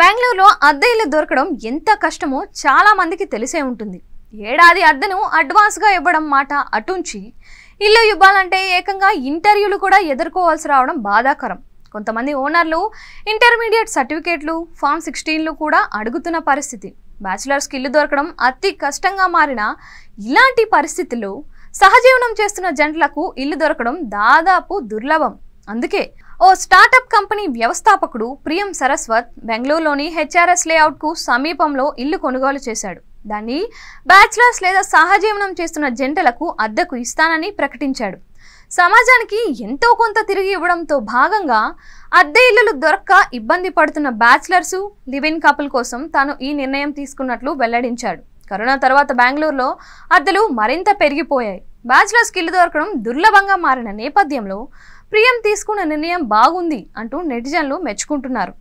బెంగళూరులో అద్దె ఇల్లు దొరకడం ఎంత కష్టమో చాలామందికి తెలిసే ఉంటుంది ఏడాది అద్దెను అడ్వాన్స్గా ఇవ్వడం మాట అటుంచి ఇల్లు ఇవ్వాలంటే ఏకంగా ఇంటర్వ్యూలు కూడా ఎదుర్కోవాల్సి రావడం బాధాకరం కొంతమంది ఓనర్లు ఇంటర్మీడియట్ సర్టిఫికేట్లు ఫామ్ సిక్స్టీన్లు కూడా అడుగుతున్న పరిస్థితి బ్యాచిలర్స్కి ఇల్లు దొరకడం అతి కష్టంగా మారిన ఇలాంటి పరిస్థితుల్లో సహజీవనం చేస్తున్న జంటలకు ఇల్లు దొరకడం దాదాపు దుర్లభం అందుకే ఓ స్టార్టప్ కంపెనీ వ్యవస్థాపకుడు ప్రియం సరస్వత్ బెంగళూరులోని హెచ్ఆర్ఎస్ లేఅవుట్కు సమీపంలో ఇల్లు కొనుగోలు చేశాడు దాన్ని బ్యాచిలర్స్ లేదా సహజీవనం చేస్తున్న జంటలకు అద్దెకు ఇస్తానని ప్రకటించాడు సమాజానికి ఎంతో కొంత తిరిగి ఇవ్వడంతో భాగంగా అద్దె ఇల్లులు దొరక్క ఇబ్బంది పడుతున్న బ్యాచిలర్సు లివిన్ కపుల్ కోసం తాను ఈ నిర్ణయం తీసుకున్నట్లు వెల్లడించాడు కరోనా తర్వాత బెంగళూరులో అద్దెలు మరింత పెరిగిపోయాయి బ్యాచిలర్స్కి ఇల్లు దొరకడం దుర్లభంగా మారిన నేపథ్యంలో ప్రియం తీసుకున్న నిర్ణయం బాగుంది అంటూ నెటిజన్లు మెచ్చుకుంటున్నారు